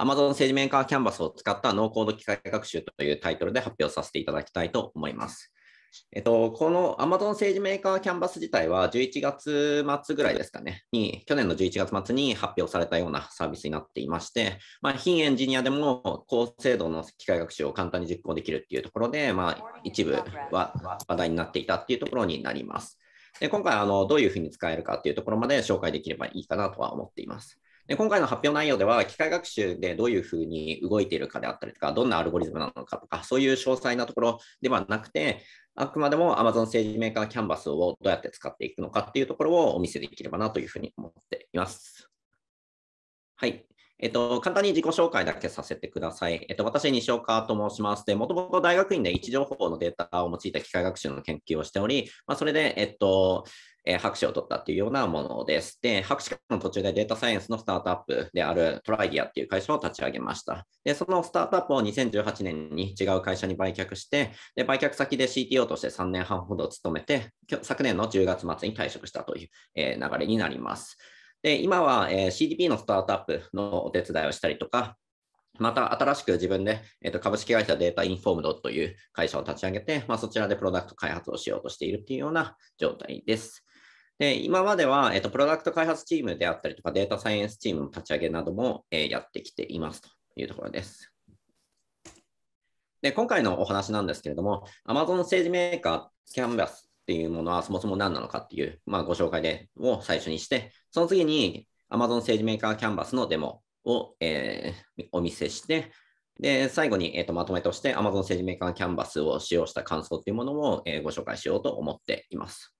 Amazon 政治メーカーキャンバスを使ったノーコード機械学習というタイトルで発表させていただきたいと思います。えっと、この Amazon 政治メーカーキャンバス自体は11月末ぐらいですかね、に、去年の11月末に発表されたようなサービスになっていまして、まあ、非エンジニアでも高精度の機械学習を簡単に実行できるっていうところで、まあ、一部は話題になっていたっていうところになります。で今回あの、どういうふうに使えるかっていうところまで紹介できればいいかなとは思っています。で今回の発表内容では、機械学習でどういうふうに動いているかであったりとか、どんなアルゴリズムなのかとか、そういう詳細なところではなくて、あくまでも Amazon 政治メーカーキャンバスをどうやって使っていくのかっていうところをお見せできればなというふうに思っています。はい。えっと、簡単に自己紹介だけさせてください。えっと、私、西岡と申します。で、もともと大学院で位置情報のデータを用いた機械学習の研究をしており、まあ、それで、えっと、えー、博士を取ったっていうようなものです。で、博士の途中でデータサイエンスのスタートアップであるトライディアっていう会社を立ち上げました。で、そのスタートアップを2018年に違う会社に売却して、で、売却先で CTO として3年半ほど勤めて、昨年の10月末に退職したという、えー、流れになります。で、今は、えー、CDP のスタートアップのお手伝いをしたりとか、また新しく自分で、えー、と株式会社データインフォームドという会社を立ち上げて、まあ、そちらでプロダクト開発をしようとしているというような状態です。で、今までは、えっと、プロダクト開発チームであったりとか、データサイエンスチームの立ち上げなども、えー、やってきていますというところです。で、今回のお話なんですけれども、Amazon 政治メーカーキャンバスっていうものはそもそも何なのかっていう、まあ、ご紹介でを最初にして、その次に Amazon 政治メーカーキャンバスのデモを、えー、お見せして、で、最後に、えーと、まとめとして Amazon 政治メーカーキャンバスを使用した感想というものを、えー、ご紹介しようと思っています。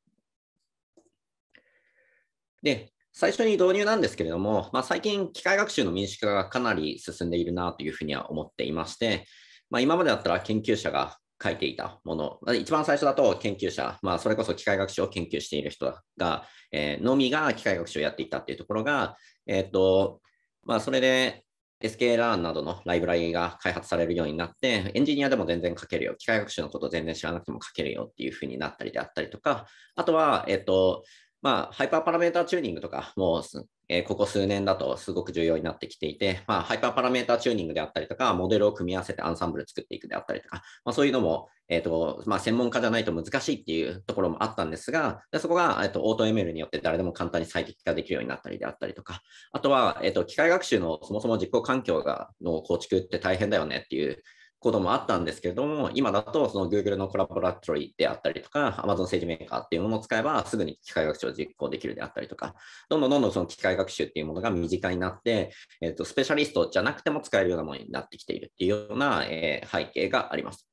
で、最初に導入なんですけれども、まあ、最近機械学習の民主化がかなり進んでいるなというふうには思っていまして、まあ、今までだったら研究者が書いていたもの、まあ、一番最初だと研究者、まあ、それこそ機械学習を研究している人が、えー、のみが機械学習をやっていたというところが、えっ、と、まあ、それで SKLearn などのライブラリが開発されるようになって、エンジニアでも全然書けるよ。機械学習のこと全然知らなくても書けるよっていうふうになったりであったりとか、あとは、えっ、と、まあ、ハイパーパラメータチューニングとかもえー、ここ数年だとすごく重要になってきていて、まあ、ハイパーパラメータチューニングであったりとか、モデルを組み合わせてアンサンブル作っていくであったりとか、まあ、そういうのも、えーとまあ、専門家じゃないと難しいっていうところもあったんですが、でそこが、えーと、オート ML によって誰でも簡単に最適化できるようになったりであったりとか、あとは、えーと機械学習のそもそも実行環境がの構築って大変だよねっていうこともあったんですけれども、今だとその Google のコラボラトリーであったりとか、Amazon 政治メーカーっていうものを使えば、すぐに機械学習を実行できるであったりとか、どんどんどんどんその機械学習っていうものが身近になって、えっ、ー、と、スペシャリストじゃなくても使えるようなものになってきているっていうような、えー、背景があります。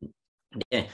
で、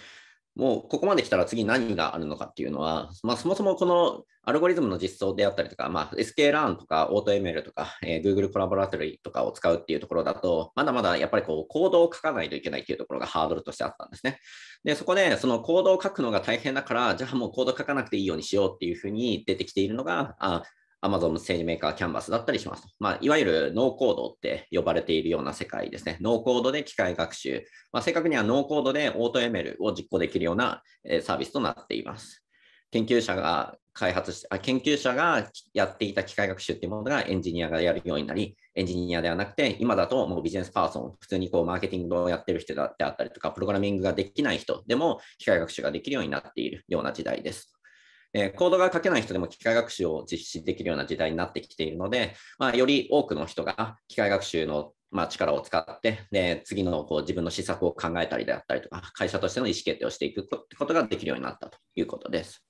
もうここまで来たら次何があるのかっていうのは、まあ、そもそもこのアルゴリズムの実装であったりとか、まあ、SKLearn とか AutoML とか、えー、Google コラボラトリーとかを使うっていうところだと、まだまだやっぱりこうコードを書かないといけないっていうところがハードルとしてあったんですね。で、そこでそのコードを書くのが大変だから、じゃあもうコード書かなくていいようにしようっていうふうに出てきているのが、あ Amazon の整理メーカーキャンバスだったりします。まあ、いわゆるノーコードって呼ばれているような世界ですね。ノーコードで機械学習。まあ、正確にはノーコードでオート ML を実行できるようなサービスとなっています。研究者が開発して、あ研究者がやっていた機械学習っていうものがエンジニアがやるようになり、エンジニアではなくて、今だともうビジネスパーソン、普通にこうマーケティングをやってる人であったりとか、プログラミングができない人でも機械学習ができるようになっているような時代です。えー、コードが書けない人でも機械学習を実施できるような時代になってきているので、まあ、より多くの人が機械学習のまあ、力を使って、で次のこう自分の施策を考えたりであったりとか、会社としての意思決定をしていくことができるようになったということです。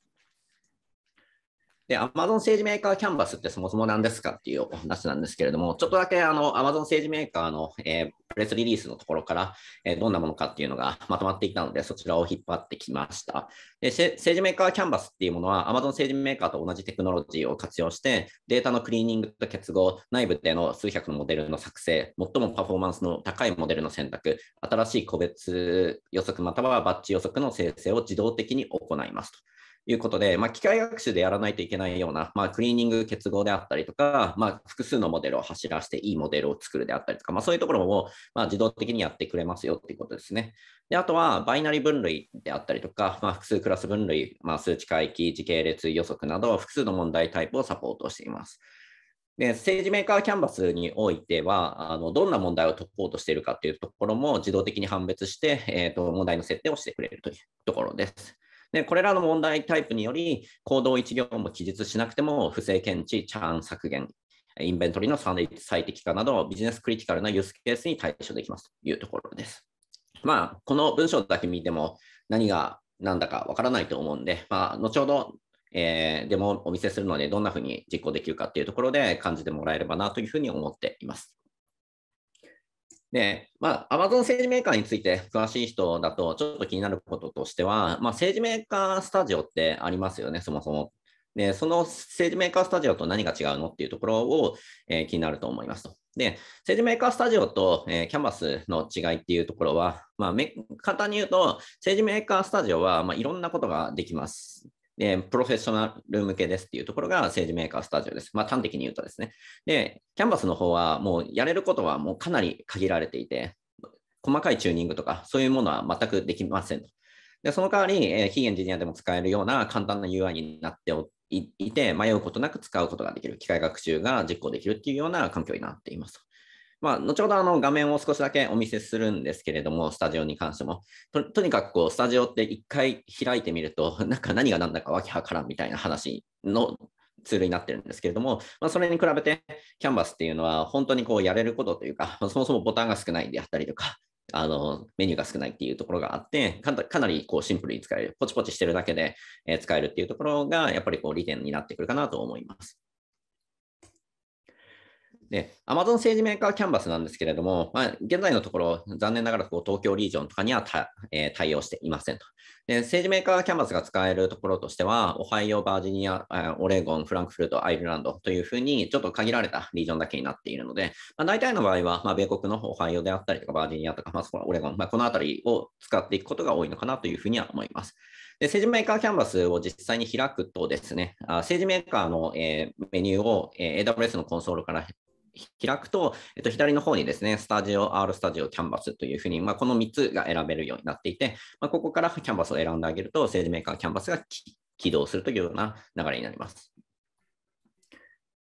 で、アマゾン政治メーカーキャンバスってそもそも何ですかっていうお話なんですけれども、ちょっとだけあのアマゾン政治メーカーの、えー、プレスリリースのところから、えー、どんなものかっていうのがまとまっていたので、そちらを引っ張ってきました。で政治メーカーキャンバスっていうものは、アマゾン政治メーカーと同じテクノロジーを活用して、データのクリーニングと結合、内部での数百のモデルの作成、最もパフォーマンスの高いモデルの選択、新しい個別予測またはバッチ予測の生成を自動的に行いますと。いうことで、まあ、機械学習でやらないといけないような、まあ、クリーニング結合であったりとか、まあ、複数のモデルを走らせていいモデルを作るであったりとか、まあ、そういうところも、まあ、自動的にやってくれますよっていうことですね。で、あとは、バイナリ分類であったりとか、まあ、複数クラス分類、まあ、数値回帰、時系列予測など、複数の問題タイプをサポートしています。で政治メーカーキャンバスにおいてはあの、どんな問題を解こうとしているかというところも自動的に判別して、えーと問題の設定をしてくれるというところです。で、これらの問題タイプにより、行動1行も記述しなくても、不正検知、チャーン削減、インベントリの最適化など、ビジネスクリティカルなユースケースに対処できますというところです。まあ、この文章だけ見ても、何が何だかわからないと思うんで、まあ、後ほど、えー、でもお見せするので、どんなふうに実行できるかっていうところで感じてもらえればなというふうに思っています。で、まあ、アマゾン政治メーカーについて詳しい人だと、ちょっと気になることとしては、まあ、政治メーカースタジオってありますよね、そもそも。で、その政治メーカースタジオと何が違うのっていうところを、えー、気になると思いますと。で、政治メーカースタジオと、えー、キャンバスの違いっていうところは、まあ、簡単に言うと、政治メーカースタジオは、まあ、いろんなことができます。で、プロフェッショナル向けですっていうところが政治メーカースタジオです。まあ、端的に言うとですね。で、キャンバスの方はもうやれることはもうかなり限られていて、細かいチューニングとか、そういうものは全くできませんと。で、その代わり、えー、非エンジニアでも使えるような簡単な UI になっていて、迷うことなく使うことができる、機械学習が実行できるっていうような環境になっています。まあ、後ほどあの画面を少しだけお見せするんですけれども、スタジオに関しても。ととにかくこう、スタジオって一回開いてみると、なんか何が何だかわけわからんみたいな話のツールになってるんですけれども、まあ、それに比べて、キャンバスっていうのは本当にこうやれることというか、そもそもボタンが少ないであったりとか、あのメニューが少ないっていうところがあってかなりこうシンプルに使えるポチポチしてるだけで使えるっていうところがやっぱりこう利点になってくるかなと思います。で、Amazon 政治メーカーキャンバスなんですけれども、まあ、現在のところ、残念ながらこう東京リージョンとかにはた、えー、対応していませんと。で、政治メーカーキャンバスが使えるところとしては、オハイオ、バージニア、オレゴン、フランクフルト、アイルランドというふうに、ちょっと限られたリージョンだけになっているので、まあ、大体の場合は、まあ、米国のオハイオであったりとか、バージニアとか、まあ、そこオレゴン、まあ、このあたりを使っていくことが多いのかなというふうには思います。で政治メーカーキャンバスを実際に開くとですね、あ政治メーカーの、えー、メニューを、えー、AWS のコンソールから開くと、えっと、左の方にですね、スタジオ、R スタジオ、キャンバスというふうに、まあ、この3つが選べるようになっていて、まあ、ここからキャンバスを選んであげると、政治メーカーキャンバスが起動するというような流れになります。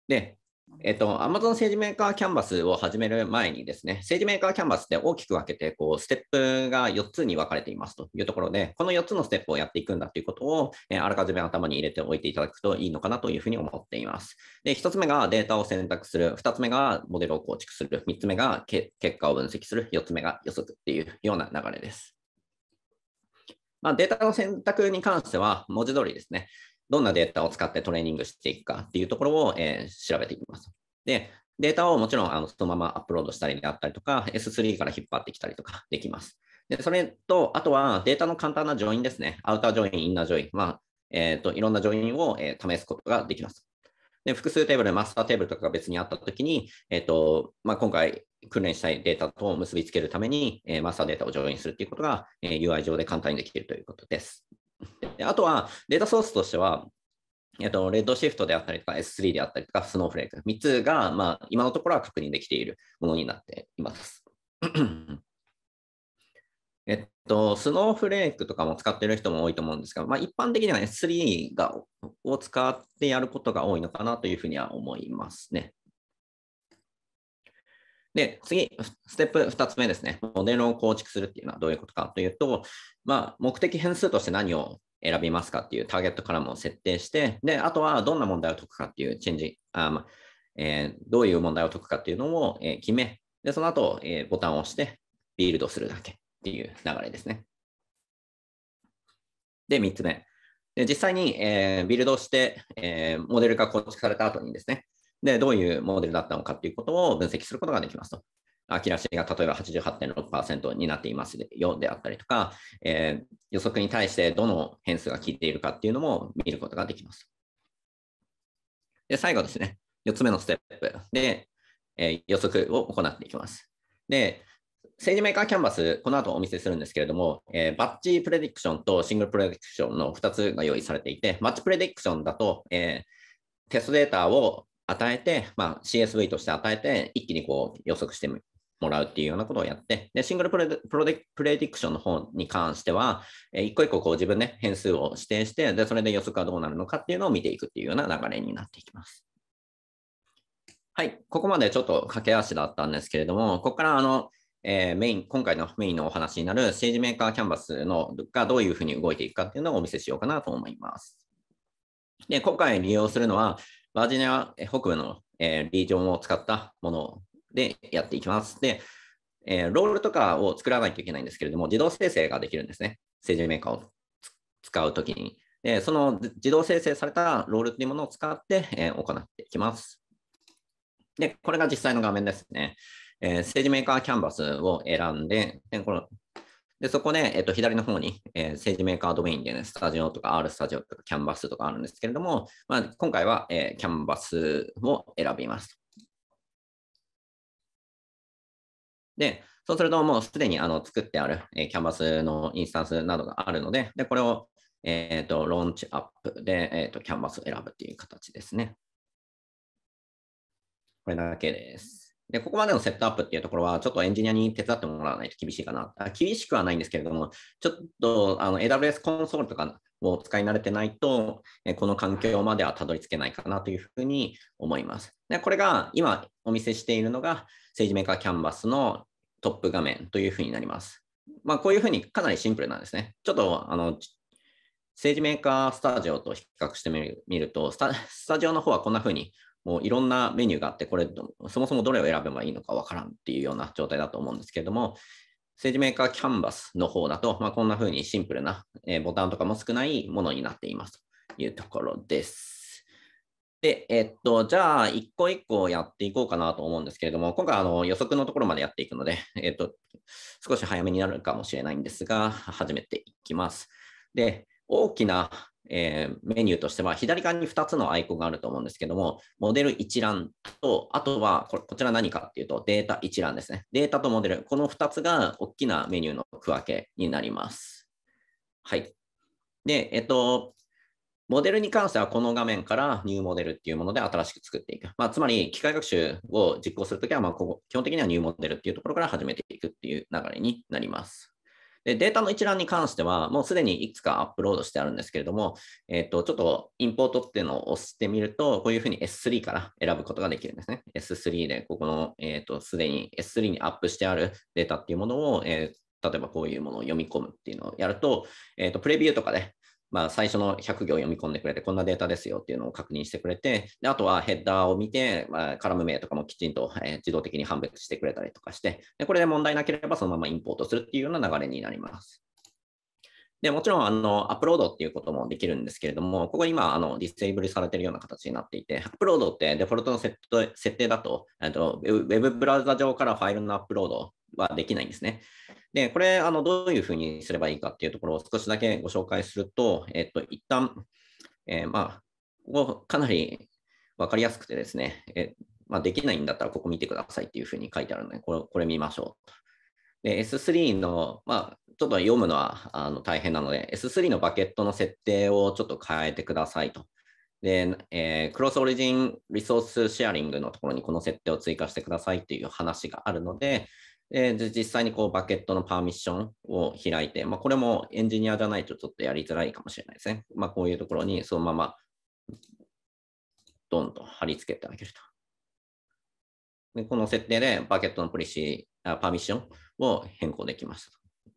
で、えっと、アマゾン政治メーカーキャンバスを始める前にですね、政治メーカーキャンバスで大きく分けて、こう、ステップが4つに分かれていますというところで、この4つのステップをやっていくんだということを、えあらかじめ頭に入れておいていただくといいのかなというふうに思っています。で、1つ目がデータを選択する、2つ目がモデルを構築する、3つ目が結果を分析する、4つ目が予測っていうような流れです。まあ、データの選択に関しては、文字通りですね、どんなデータを使ってトレーニングしていくかっていうところを、えー、調べていきます。で、データをもちろんあのそのままアップロードしたりであったりとか、S3 から引っ張ってきたりとかできます。で、それと、あとはデータの簡単なジョインですね。アウタージョイン、インナージョイン。まあ、えっ、ー、と、いろんなジョインを、えー、試すことができます。で、複数テーブル、マスターテーブルとかが別にあったときに、えっ、ー、と、まあ、今回訓練したいデータと結びつけるために、えマスターデータをジョインするっていうことが、え UI 上で簡単にできるということです。あとは、データソースとしては、えっと、レッドシフトであったりとか S3 であったりとかスノーフレーク3つが、まあ、今のところは確認できているものになっています。えっと、スノーフレークとかも使ってる人も多いと思うんですが、まあ、一般的には S3 がを使ってやることが多いのかなというふうには思いますね。で、次、ステップ2つ目ですね。モデルを構築するっていうのはどういうことかというと、まあ、目的変数として何を選びますかっていうターゲットからも設定して、で、あとはどんな問題を解くかっていうチェンジ、あえー、どういう問題を解くかっていうのを、えー、決め、で、その後、えー、ボタンを押して、ビールドするだけっていう流れですね。で、3つ目。で実際に、えー、ビルドして、えー、モデルが構築された後にですね、で、どういうモデルだったのかっていうことを分析することができますと。空き出しが例えば88.6%になっていますよであったりとか、えー、予測に対してどの変数が効いているかっていうのも見ることができます。で、最後ですね、4つ目のステップで、えー、予測を行っていきます。で、政治メーカーキャンバス、この後お見せするんですけれども、えー、バッチプレディクションとシングルプレディクションの2つが用意されていて、バッチプレディクションだと、えー、テストデータを与えて、まあ、CSV として与えて、一気にこう予測してもらうっていうようなことをやって、で、シングルプレプロデプレディクションの方に関しては、えー、一個一個こう自分で変数を指定して、で、それで予測はどうなるのかっていうのを見ていくっていうような流れになっていきます。はい、ここまでちょっと駆け足だったんですけれども、ここからあの、えー、メイン、今回のメインのお話になる政治メーカーキャンバスのがどういうふうに動いていくかっていうのをお見せしようかなと思います。で、今回利用するのは、バージニア北部の、えー、リージョンを使ったものでやっていきます。で、えー、ロールとかを作らないといけないんですけれども、自動生成ができるんですね。政治メーカーを使うときに。で、その自動生成されたロールというものを使って、えー、行っていきます。で、これが実際の画面ですね。えー、政治メーカーキャンバスを選んで、でこのでそこで、えっと、左の方に、えー、政治メーカードメインで、ね、スタジオとか R スタジオとかキャンバスとかあるんですけれども、まあ、今回は、えー、キャンバスを選びます。で、そうするともうすでにあの作ってある、えキャンバスのインスタンスなどがあるので、でこれを、えーと、ローンチアップで、えーと、キャンバスを選ぶっていう形ですね。これだけです。で、ここまでのセットアップっていうところは、ちょっとエンジニアに手伝ってもらわないと厳しいかな。あ厳しくはないんですけれども、ちょっとあの AWS コンソールとかを使い慣れてないと、この環境まではたどり着けないかなというふうに思います。で、これが今お見せしているのが、政治メーカーキャンバスのトップ画面というふうになります。まあ、こういうふうにかなりシンプルなんですね。ちょっとあの政治メーカースタジオと比較してみるとスタ、スタジオの方はこんなふうにもういろんなメニューがあって、これ、そもそもどれを選べばいいのかわからんっていうような状態だと思うんですけれども、政治メーカーキャンバスの方だと、まあ、こんなふうにシンプルな、えボタンとかも少ないものになっていますというところです。で、えっと、じゃあ、一個一個やっていこうかなと思うんですけれども、今回あの予測のところまでやっていくので、えっと、少し早めになるかもしれないんですが、始めていきます。で、大きな、えー、メニューとしては、左側に2つのアイコンがあると思うんですけども、モデル一覧と、あとはこちら何かっていうと、データ一覧ですね。データとモデル、この2つが大きなメニューの区分けになります。はい。で、えっと、モデルに関してはこの画面からニューモデルっていうもので新しく作っていく。まあ、つまり機械学習を実行するときは、まあ、ここ基本的にはニューモデルっていうところから始めていくっていう流れになります。でデータの一覧に関しては、もうすでにいくつかアップロードしてあるんですけれども、えっ、ー、と、ちょっとインポートっていうのを押してみると、こういうふうに S3 から選ぶことができるんですね。S3 で、ここの、えっ、ー、と、すでに S3 にアップしてあるデータっていうものを、えー例えばこういうものを読み込むっていうのをやると、えっ、ー、と、プレビューとかで、まあ、最初の100行読み込んでくれて、こんなデータですよっていうのを確認してくれて、であとはヘッダーを見て、まあ、カラム名とかもきちんと、え自動的に判別してくれたりとかして、でこれで問題なければそのままインポートするっていうような流れになります。でもちろんあのアップロードっていうこともできるんですけれども、ここ今あのディステイブルされているような形になっていて、アップロードってデフォルトの設定だと、とウェブブラウザ上からファイルのアップロードはできないんですね。で、これ、あのどういうふうにすればいいかっていうところを少しだけご紹介すると、えっと、一旦、えー、まあ、ここかなり分かりやすくてですね、えまあ、できないんだったらここ見てくださいっていうふうに書いてあるので、これこれ見ましょう。で、S3 の、まあ、ちょっと読むのはあの大変なので、S3 のバケットの設定をちょっと変えてくださいと。で、えー、クロスオリジンリソースシェアリングのところにこの設定を追加してくださいっていう話があるので、え実際にこうバケットのパーミッションを開いて、まあ、これもエンジニアじゃないとちょっとやりづらいかもしれないですね。まあ、こういうところにそのままドンと貼り付けてあげると。でこの設定でバケットのポリシーあ、パーミッションを変更できまた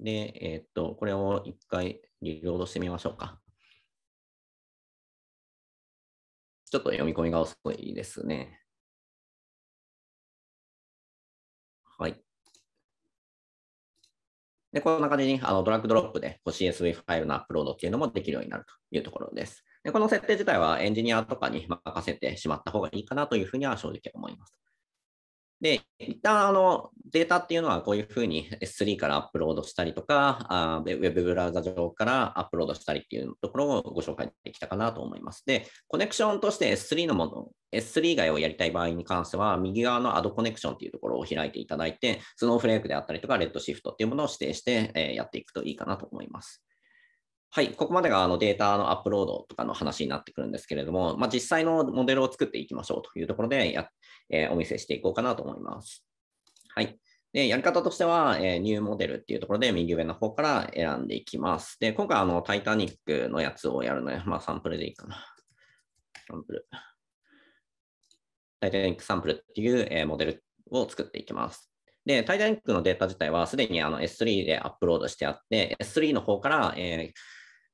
で、えー、っと、これを一回リロードしてみましょうか。ちょっと読み込みが遅いですね。はい。で、この中でね、あのドラッグドロップで CSV ファイルのアップロードっていうのもできるようになるというところです。で、この設定自体はエンジニアとかに任せてしまった方がいいかなというふうには正直思います。で、一旦あのデータっていうのはこういうふうに S3 からアップロードしたりとか、あウェブブラウザ上からアップロードしたりっていうところをご紹介できたかなと思います。で、コネクションとして S3 のもの S3 以外をやりたい場合に関しては、右側のアドコネクションというところを開いていただいて、スノーフレークであったりとか、レッドシフトっていうものを指定してやっていくといいかなと思います。はい、ここまでがあのデータのアップロードとかの話になってくるんですけれども、まあ、実際のモデルを作っていきましょうというところでや、えー、お見せしていこうかなと思います。はい。で、やり方としては、えー、ニューモデルっていうところで右上の方から選んでいきます。で、今回あの、タイタニックのやつをやるので、まあ、サンプルでいいかな。サンプル。タイタニックサンプルっていう、えモデルを作っていきます。で、タイタニックのデータ自体はすでにあの S3 でアップロードしてあって、S3 の方から、え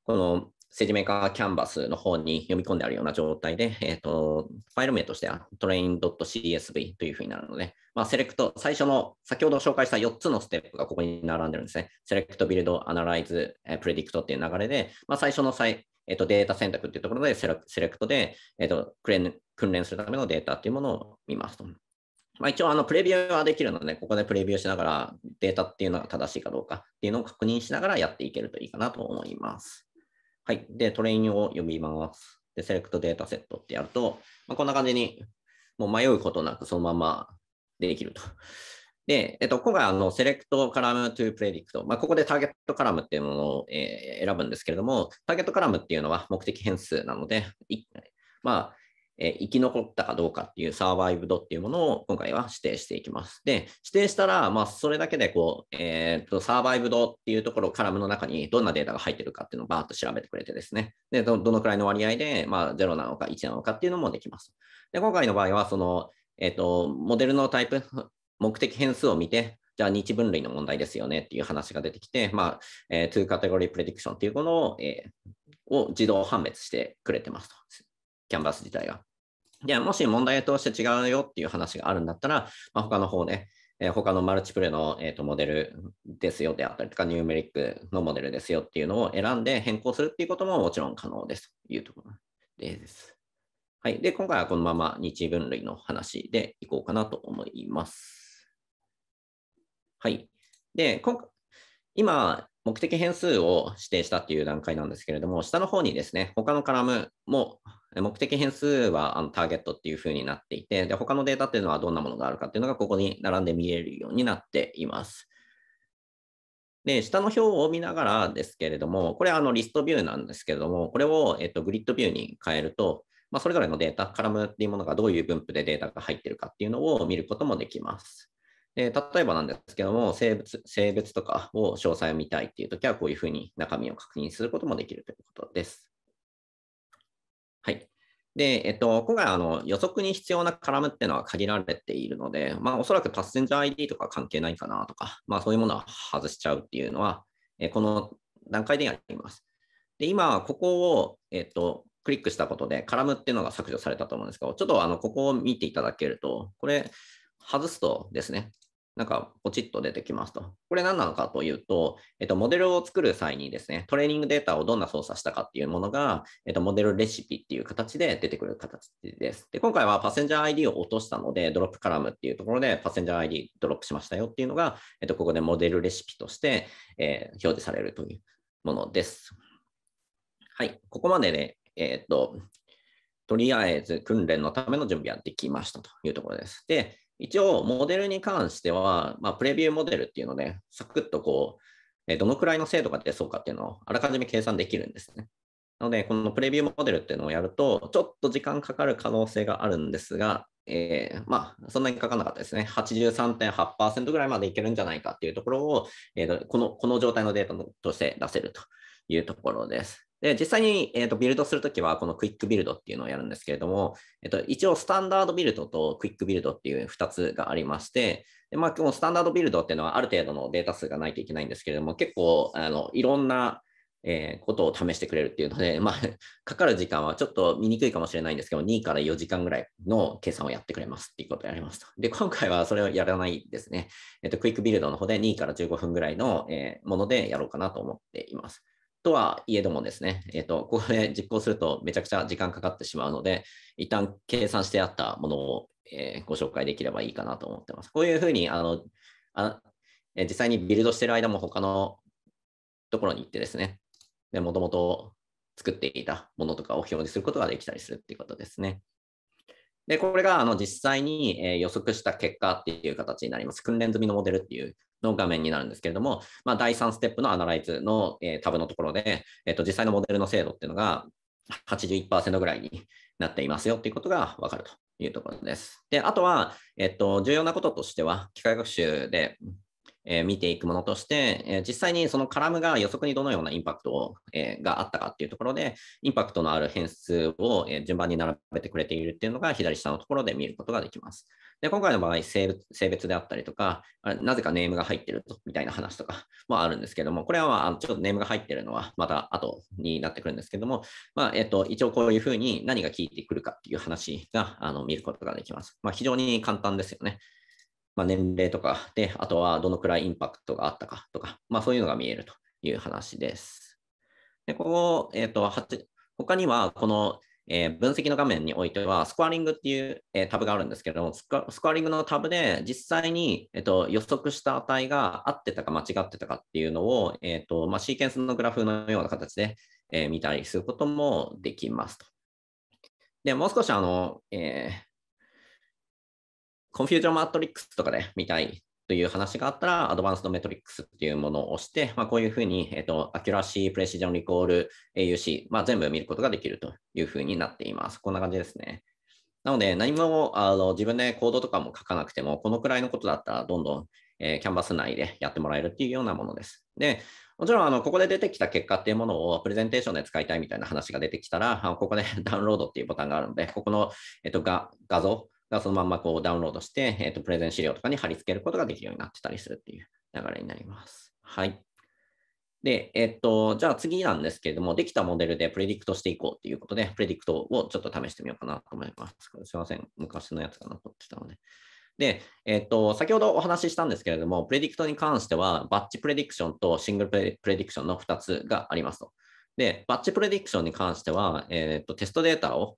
この政治メーカーキャンバスの方に読み込んであるような状態で、えーと、とファイル名としては train.csv というふうになるので、まあ、セレクト、最初の先ほど紹介した4つのステップがここに並んでるんですね。セレクト、ビルド、アナライズ、プレディクトっていう流れで、まあ、最初の最えっと、データ選択っていうところでセレクトで、えっと、訓練するためのデータっていうものを見ますと。まあ、一応あのプレビューはできるので、ここでプレビューしながらデータっていうのが正しいかどうかっていうのを確認しながらやっていけるといいかなと思います。はい。で、トレインを読みます。で、セレクトデータセットってやると、まあ、こんな感じに、もう迷うことなくそのままできるとで、えっと、今回、あの、セレクトカラムトゥープレディクト。まあ、ここでターゲットカラムっていうものを、えー、選ぶんですけれども、ターゲットカラムっていうのは目的変数なので、まあ、えー、生き残ったかどうかっていうサーバイブドっていうものを今回は指定していきます。で、指定したら、まあ、それだけでこう、えー、っと、サーバイブドっていうところ、カラムの中にどんなデータが入ってるかっていうのをバーッと調べてくれてですね。で、どのくらいの割合で、まあ、0なのか1なのかっていうのもできます。で、今回の場合は、その、えっと、モデルのタイプ、目的変数を見て、じゃあ日分類の問題ですよねっていう話が出てきて、まあ、えー、2カテゴリープレディクションっていうものを、えー、を自動判別してくれてますと。キャンバス自体が。で、もし問題として違うよっていう話があるんだったら、まあ、他の方ね、えー、他のマルチプレの、えーと、とモデルですよであったりとか、ニューメリックのモデルですよっていうのを選んで変更するっていうことももちろん可能ですというところです。はい。で、今回はこのまま日分類の話でいこうかなと思います。はい。で、今、目的変数を指定したっていう段階なんですけれども、下の方にですね、他のカラムも、目的変数はあのターゲットっていう風になっていてで、他のデータっていうのはどんなものがあるかっていうのがここに並んで見えるようになっています。で、下の表を見ながらですけれども、これはあのリストビューなんですけれども、これをえっとグリッドビューに変えると、まあ、それぞれのデータ、カラムっていうものがどういう分布でデータが入ってるかっていうのを見ることもできます。で例えばなんですけども性別、性別とかを詳細を見たいっていうときは、こういうふうに中身を確認することもできるということです。はい。で、えっと、今回あの予測に必要なカラムっていうのは限られているので、まあ、おそらくパッセンジャー ID とか関係ないかなとか、まあ、そういうものは外しちゃうっていうのは、えこの段階でやります。で、今、ここを、えっと、クリックしたことで、カラムっていうのが削除されたと思うんですけど、ちょっとあのここを見ていただけると、これ、外すとですね、なんかポチッと出てきますと。これ何なのかというと、えっと、モデルを作る際にですね、トレーニングデータをどんな操作したかっていうものが、えっと、モデルレシピっていう形で出てくる形です。で、今回はパッセンジャー ID を落としたので、ドロップカラムっていうところでパッセンジャー ID ドロップしましたよっていうのが、えっと、ここでモデルレシピとして、えー、表示されるというものです。はい、ここまでで、えー、っと、とりあえず訓練のための準備はできましたというところです。で、一応、モデルに関しては、まあ、プレビューモデルっていうので、サクッとこう、どのくらいの精度が出そうかっていうのをあらかじめ計算できるんですね。なので、このプレビューモデルっていうのをやると、ちょっと時間かかる可能性があるんですが、えー、まあ、そんなにかかんなかったですね。83.8%ぐらいまでいけるんじゃないかっていうところを、えー、このこの状態のデータとして出せるというところです。で、実際に、えーと、ビルドするときは、このクイックビルドっていうのをやるんですけれども、えーと、一応、スタンダードビルドとクイックビルドっていう2つがありまして、でまあ、このスタンダードビルドっていうのは、ある程度のデータ数がないといけないんですけれども、結構、あのいろんなえー、ことを試してくれるっていうので、まあ、かかる時間はちょっと見にくいかもしれないんですけど、2から4時間ぐらいの計算をやってくれますっていうことをやりました。で、今回はそれをやらないですね。えっと、クイックビルドの方で2から15分ぐらいの、えー、ものでやろうかなと思っています。とはいえどもですね、えっ、ー、と、ここで実行するとめちゃくちゃ時間かかってしまうので、一旦計算してあったものを、えー、ご紹介できればいいかなと思ってます。こういうふうに、あの、あ実際にビルドしてる間も他のところに行ってですね、で、もともと作っていたものとかを表示することができたりするっていうことですね。で、これがあの実際に予測した結果っていう形になります。訓練済みのモデルっていうの画面になるんですけれども、まあ、第3ステップのアナライズの、えー、タブのところで、えーと、実際のモデルの精度っていうのが81%ぐらいになっていますよっていうことが分かるというところです。で、あとは、えと、重要なこととしては、機械学習で、えー、見ていくものとして、えー、実際にそのカラムが予測にどのようなインパクトを、えー、があったかっていうところで、インパクトのある変数を、え順番に並べてくれているっていうのが左下のところで見ることができます。で、今回の場合性、性別であったりとか、なぜかネームが入ってると、みたいな話とかもあるんですけども、これは、まあ、ちょっとネームが入ってるのはまた後になってくるんですけども、まあ、えっと、一応こういうふうに何が効いてくるかっていう話が、あの、見ることができます。まあ、非常に簡単ですよね。まあ、年齢とかで、あとはどのくらいインパクトがあったかとか、まあ、そういうのが見えるという話です。で、ここ、えっと、他には、このえー、分析の画面においては、スコアリングっていう、えー、タブがあるんですけれども、スコアリングのタブで実際に、えーと、と予測した値が合ってたか間違ってたかっていうのを、えーとまあ、シーケンスのグラフのような形で、えー、見たりすることもできますと。で、もう少しあの、えー、コンフュージョンマトリックスとかで見たいという話があったら、アドバンスドメトリックスっていうものを押して、まあ、こういうふうに、えっ、ー、と、アキュラシー、プレシジョン、リコール、AUC、まあ、全部見ることができるというふうになっています。こんな感じですね。なので、何もあの自分でコードとかも書かなくても、このくらいのことだったら、どんどん、えー、キャンバス内でやってもらえるっていうようなものです。で、もちろん、あの、ここで出てきた結果っていうものをプレゼンテーションで使いたいみたいな話が出てきたら、ここで ダウンロードっていうボタンがあるので、ここの、えっと、画像がそのままこうダウンロードして、えー、と、プレゼン資料とかに貼り付けることができるようになってたりするっていう流れになります。はい。で、えっと、じゃあ次なんですけれども、できたモデルでプレディクトしていこうということで、プレディクトをちょっと試してみようかなと思います。すいません、昔のやつが残ってたので。で、えっと、先ほどお話ししたんですけれども、プレディクトに関しては、バッチプレディクションとシングルプレディクションの2つがありますと。で、バッチプレディクションに関しては、えー、とテストデータを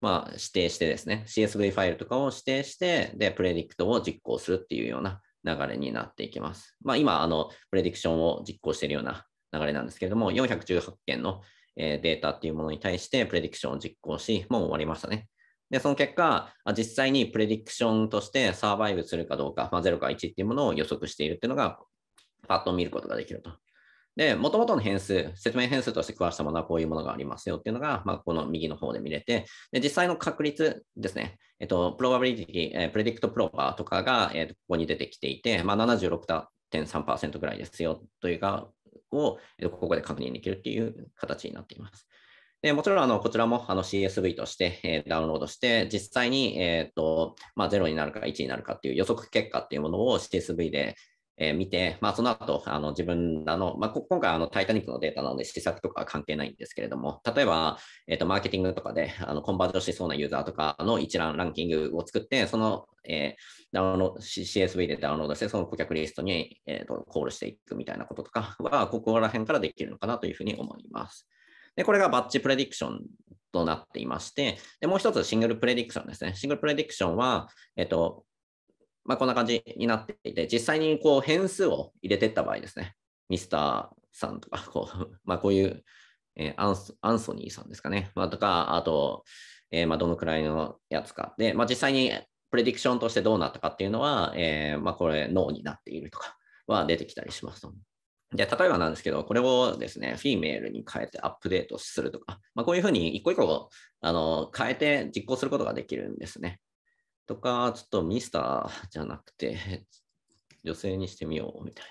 まあ、指定してですね、CSV ファイルとかを指定して、で、プレディクトを実行するっていうような流れになっていきます。まあ、今、あの、プレディクションを実行しているような流れなんですけれども、418件のデータっていうものに対して、プレディクションを実行し、もう終わりましたね。で、その結果、実際にプレディクションとしてサーバイブするかどうか、まあ、0か1っていうものを予測しているっていうのが、パッと見ることができると。で、元々の変数、説明変数として詳したものはこういうものがありますよっていうのが、まあ、この右の方で見れて、で、実際の確率ですね、えっと、プロバビリティ、えー、プレディクトプロバーとかが、えここに出てきていて、まあ、76.3%ぐらいですよというか、を、えっと、ここで確認できるっていう形になっています。でもちろんあのこちらもあの CSV として、えー、ダウンロードして、実際に、えーとまあ、0になるか1になるかっていう予測結果っていうものを CSV で、え見て、まあ、その後あの自分らの、まあ、今回あのタイタニックのデータなので施策とかは関係ないんですけれども、例えば、えーと、マーケティングとかであのコンバージョンしそうなユーザーとかの一覧ランキングを作って、その、えー、ダウンロード CSV でダウンロードして、その顧客リストに、えーと、コールしていくみたいなこととかは、ここら辺からできるのかなというふうに思います。で、これがバッチプレディクションとなっていまして、でもう一つシングルプレディクションですね。シングルプレディクションは、えっと、まあ、こんな感じになっていて、実際にこう変数を入れていった場合ですね、ミスターさんとか、こう, まあ、こういう、えー、アンソニーさんですかね、まあ、とか、あと、えー、まあ、どのくらいのやつか。で、まあ、実際にプレディクションとしてどうなったかっていうのは、えー、まあ、これ、脳になっているとかは出てきたりしますと。で、例えばなんですけど、これをですね、フィメールに変えてアップデートするとか、まあ、こういうふうに一個一個あの変えて実行することができるんですね。とか、ちょっとミスターじゃなくて、女性にしてみようみたいな。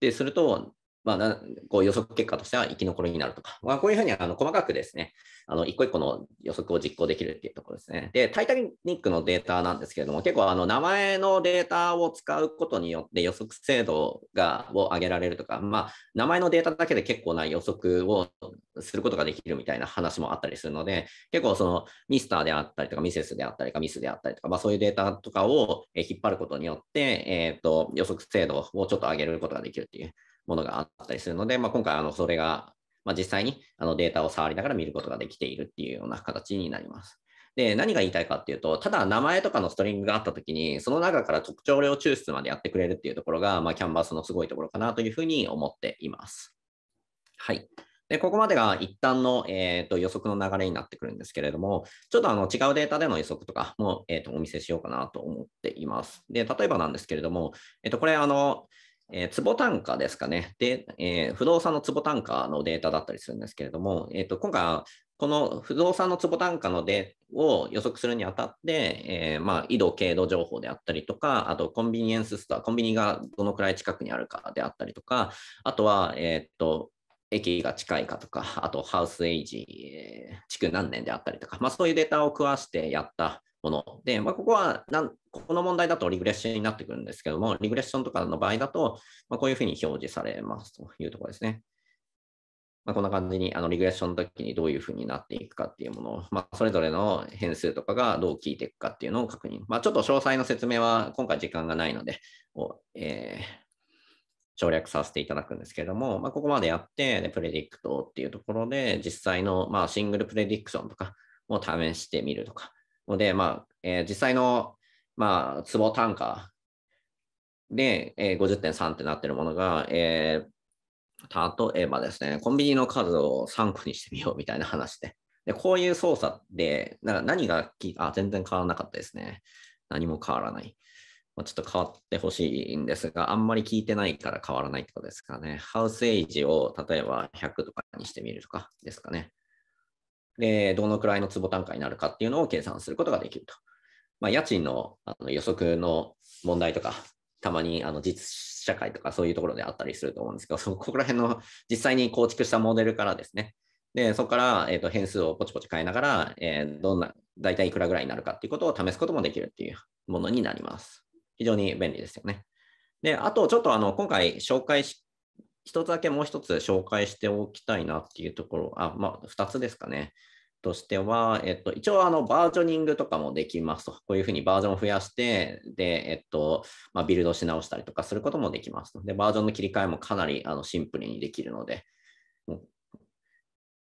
で、すると、まあ、こう予測結果としては生き残りになるとか、まあ、こういうふうにあの細かくですね、あの一個一個の予測を実行できるっていうところですね。で、タイタニックのデータなんですけれども、結構あの名前のデータを使うことによって予測精度がを上げられるとか、まあ、名前のデータだけで結構な予測をすることができるみたいな話もあったりするので、結構そのミスターであったりとか、ミセスであったりとか、ミスであったりとか、まあ、そういうデータとかを引っ張ることによって、えーと、と予測精度をちょっと上げることができるっていう。ものがあったりするので、まあ、今回あのそれが、まあ、実際にあのデータを触りながら見ることができているっていうような形になります。で、何が言いたいかっていうと、ただ名前とかのストリングがあったときに、その中から特徴量抽出までやってくれるっていうところが、まあ、キャンバスのすごいところかなというふうに思っています。はい。で、ここまでが一旦の、えーと、予測の流れになってくるんですけれども、ちょっとあの違うデータでの予測とかも、えーと、とお見せしようかなと思っています。で、例えばなんですけれども、えっ、ー、と、これあの、えー、坪単価ですかね。で、えー、不動産の坪単価のデータだったりするんですけれども、えーと、今回、この不動産の坪単価のデータを予測するにあたって、えー、まあ、緯度、経度情報であったりとか、あとコンビニエンスストア、コンビニがどのくらい近くにあるかであったりとか、あとは、えっ、ー、と、駅が近いかとか、あとハウスエイジ、築何年であったりとか、まあ、そういうデータを食わしてやったもので、まあ、ここはなんこの問題だとリグレッションになってくるんですけども、リグレッションとかの場合だと、まあ、こういうふうに表示されますというところですね。まあ、こんな感じにあのリグレッションの時にどういうふうになっていくかっていうものを、まあ、それぞれの変数とかがどう効いていくかっていうのを確認。まあ、ちょっと詳細の説明は今回時間がないので、をえー、省略させていただくんですけれども、まあ、ここまでやってで、プレディクトっていうところで、実際の、まあ、シングルプレディクションとかを試してみるとか、ので、まあえー、実際の、まあ、壺単価で、えー、50.3ってなってるものが、えー、例えばですね、コンビニの数を3個にしてみようみたいな話で。でこういう操作で、なんか何がき、あ、全然変わらなかったですね。何も変わらない。まちょっと変わってほしいんですが、あんまり聞いてないから変わらないってことですかね。ハウスエイジを例えば100とかにしてみるとかですかね。で、どのくらいの坪単価になるかっていうのを計算することができると。まあ、家賃のあの予測の問題とか、たまにあの実社会とかそういうところであったりすると思うんですけど、そこら辺の実際に構築したモデルからですね、でそこから、えー、と変数をポチポチ変えながら、えー、どんな、大体いくらぐらいになるかっていうことを試すこともできるっていうものになります。非常に便利ですよね。で、あとちょっとあの今回紹介し一つだけもう一つ紹介しておきたいなっていうところ、あ、まあ、二つですかね。としては、えっと、一応あのバージョニングとかもできますと。こういうふうにバージョンを増やして、で、えっと、まあ、ビルドし直したりとかすることもできますと。で、バージョンの切り替えもかなりあのシンプルにできるので、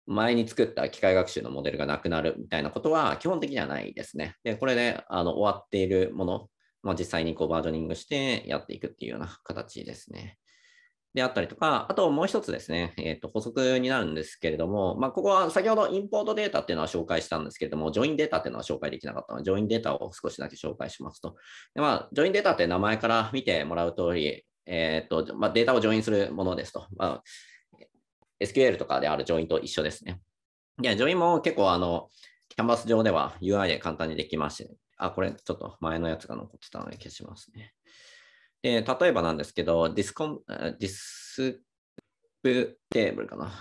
前に作った機械学習のモデルがなくなるみたいなことは基本的にはないですね。で、これであの終わっているもの、まあ、実際にこうバージョニングしてやっていくっていうような形ですね。であったりとか、あともう一つですね、えーと、補足になるんですけれども、まあ、ここは先ほどインポートデータっていうのは紹介したんですけれども、ジョインデータっていうのは紹介できなかったので、ジョインデータを少しだけ紹介しますと。でまあ、ジョインデータって名前から見てもらうとおり、えーとまあ、データをジョインするものですと、まあ。SQL とかであるジョインと一緒ですね。で、ジョインも結構あの、キャンバス上では UI で簡単にできまして、あ、これちょっと前のやつが残ってたので消しますね。で、例えばなんですけど、ディスコン、ディスプテーブルかな。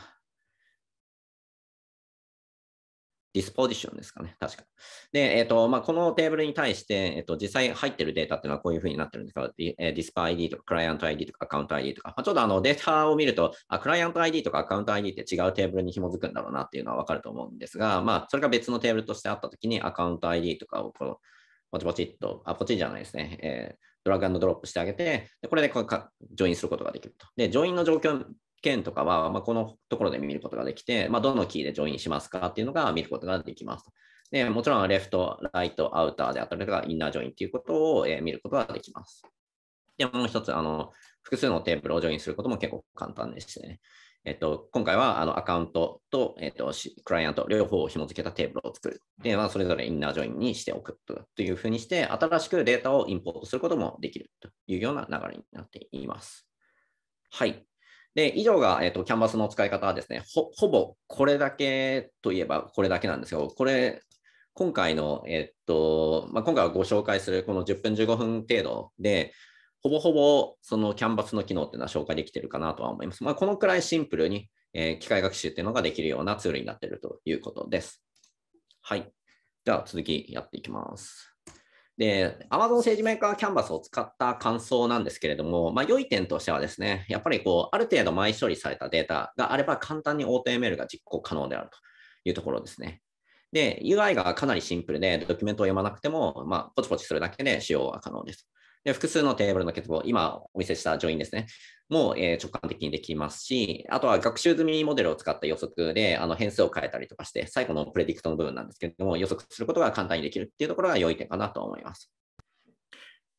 ディスポジションですかね、確か。で、えーとまあ、このテーブルに対して、えーと、実際入ってるデータっていうのはこういうふうになってるんですが、ディスパ ID とか、クライアント ID とか、アカウント ID とか、まあ、ちょっとあのデータを見るとあ、クライアント ID とかアカウント ID って違うテーブルに紐づくんだろうなっていうのは分かると思うんですが、まあ、それが別のテーブルとしてあったときに、アカウント ID とかをこうポチポチっと、あ、ポチじゃないですね。えー、ドラッグアンドドロップしてあげて、でこれでこかジョインすることができると。で、ジョインの状況件とかは、まあ、このところで見ることができて、まあ、どのキーでジョインしますかっていうのが見ることができます。でもちろん、レフト、ライト、アウターであったりとか、インナージョインということを、え見ることができます。で、もう一つ、あの、複数のテーブルをジョインすることも結構簡単でしてね。えっと、今回はあのアカウントと,、えっと、クライアント両方を紐付けたテーブルを作るで、はそれぞれインナージョインにしておくというふうにして新しくデータをインポートすることもできるというような流れになっています。はい。で、以上が、えっと、キャンバスの使い方ですねほ。ほぼこれだけといえばこれだけなんですよ。これ、今回の、えっと、まあ、今回はご紹介するこの10分15分程度で、ほぼほぼそのキャンバスの機能っていうのは紹介できてるかなとは思います。まあ、このくらいシンプルに、えー、機械学習っていうのができるようなツールになっているということです。はい。では続きやっていきます。で、Amazon 政治メーカーキャンバスを使った感想なんですけれども、まあ、良い点としてはですね、やっぱりこう、ある程度前処理されたデータがあれば簡単に o t m l が実行可能であるというところですね。で、UI がかなりシンプルで、ドキュメントを読まなくても、まあ、ポチポチするだけで使用は可能です。で複数のテーブルの結合、今お見せしたジョインですね、もう、え直感的にできますし、あとは学習済みモデルを使った予測であの変数を変えたりとかして、最後のプレディクトの部分なんですけれども、予測することが簡単にできるっていうところが良い点かなと思います。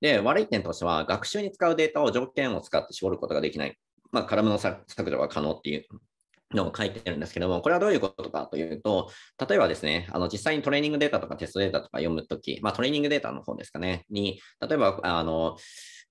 で、悪い点としては、学習に使うデータを条件を使って絞ることができない。まあ、カラムの削除が可能っていうのを書いてるんですけども、これはどういうことかというと、例えばですね、あの実際にトレーニングデータとかテストデータとか読むとき、まあ、トレーニングデータの方ですかね、に、例えば、あの、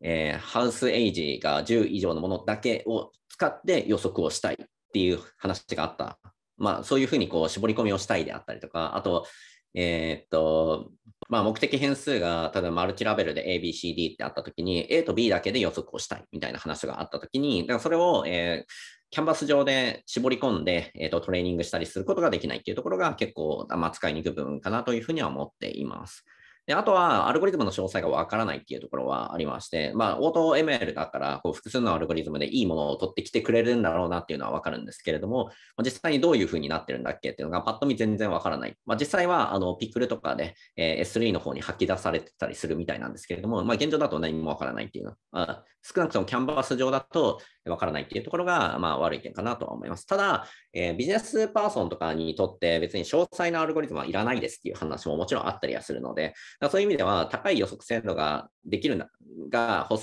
えー、ハウスエイジが10以上のものだけを使って予測をしたいっていう話があった。まあ、そういうふうにこう絞り込みをしたいであったりとか、あと、えー、っと、まあ、目的変数が、例えばマルチラベルで A、B、C、D ってあったときに、A と B だけで予測をしたいみたいな話があったときに、だからそれを、えー、キャンバス上で絞り込んで、えーと、トレーニングしたりすることができないっていうところが結構、まあ、使いにくい部分かなというふうには思っています。で、あとは、アルゴリズムの詳細がわからないっていうところはありまして、まあ、オート ML だったら、こう、複数のアルゴリズムでいいものを取ってきてくれるんだろうなっていうのはわかるんですけれども、実際にどういうふうになってるんだっけっていうのが、パッと見全然わからない。まあ、実際は、あの、ピクルとかで、えー、S3 の方に吐き出されてたりするみたいなんですけれども、まあ、現状だと何もわからないっていうのは、少なくともキャンバス上だとわからないっていうところが、まあ、悪い点かなとは思います。ただ、えー、ビジネスパーソンとかにとって、別に詳細なアルゴリズムはいらないですっていう話ももちろんあったりはするので、そういう意味では、高い予測精度ができるな、が保、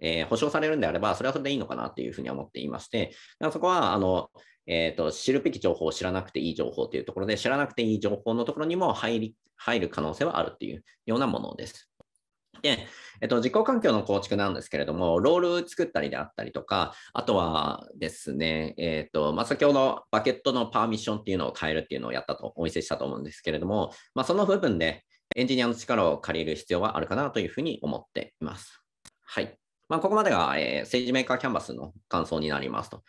えー、保証されるんであれば、それはそれでいいのかなというふうに思っていまして、だそこは、あの、えっ、ー、と、知るべき情報、を知らなくていい情報というところで、知らなくていい情報のところにも入り、入る可能性はあるっていうようなものです。で、えっと、実行環境の構築なんですけれども、ロール作ったりであったりとか、あとはですね、えっと、まあ、先ほどバケットのパーミッションっていうのを変えるっていうのをやったと、お見せしたと思うんですけれども、まあ、その部分で、エンジニアの力を借りる必要はあるかなというふうに思っています。はい。まあ、ここまでが、えー、政治メーカーキャンバスの感想になりますと。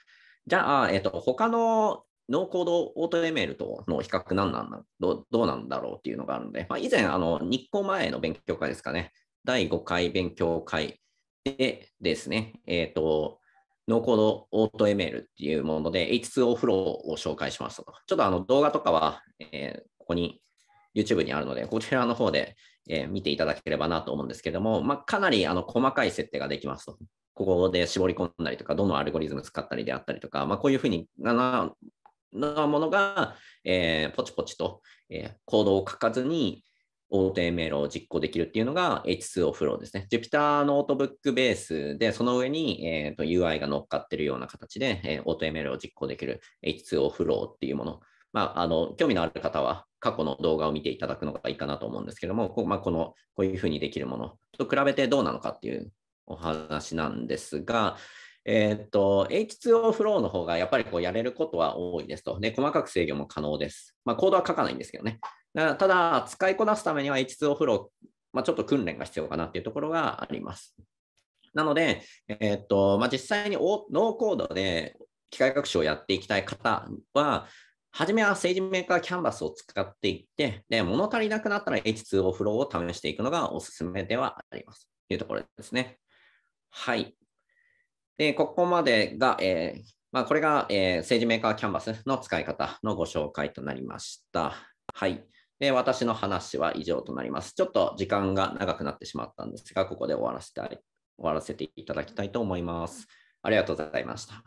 じゃあ、えっ、ー、と、他のノーコードオートエメールとの比較何なんなんどどうなんだろうっていうのがあるので、まあ、以前、あの、日光前の勉強会ですかね、第5回勉強会でですね、えっ、ー、と、ノーコードオートエメールっていうもので H2O フローを紹介しましたと。ちょっとあの動画とかは、えー、ここに YouTube にあるので、こちらの方で、えー、見ていただければなと思うんですけども、まあ、かなりあの細かい設定ができますと。ここで絞り込んだりとか、どのアルゴリズム使ったりであったりとか、まあ、こういうふうにななものが、えー、ポチポチと、えー、コードを書かずに o メ m l を実行できるっていうのが H2OFlow ですね。Jupyter のオートブックベースで、その上に、えーと、UI が乗っかってるような形で、えー、トメ m l を実行できる H2OFlow っていうもの。まあ、あの興味のある方は、過去の動画を見ていただくのがいいかなと思うんですけども、こ,、まあ、このこういうふうにできるものと比べてどうなのかっていうお話なんですが、えっ、と、H2O フローの方がやっぱりこうやれることは多いですと。で、細かく制御も可能です。まあ、コードは書かないんですけどね。だただ、使いこなすためには H2O フロー、まあ、ちょっと訓練が必要かなっていうところがあります。なので、えっ、と、まあ、実際にノーコードで機械学習をやっていきたい方は、初めは政治メーカーキャンバスを使っていって、で、物足りなくなったら H2O フローを試していくのがおすすめではあります。というところですね。はい。で、ここまでが、えー、まあ、これが、えー、政治メーカーキャンバスの使い方のご紹介となりました。はい。で、私の話は以上となります。ちょっと時間が長くなってしまったんですが、ここで終わらせて終わらせていただきたいと思います。ありがとうございました。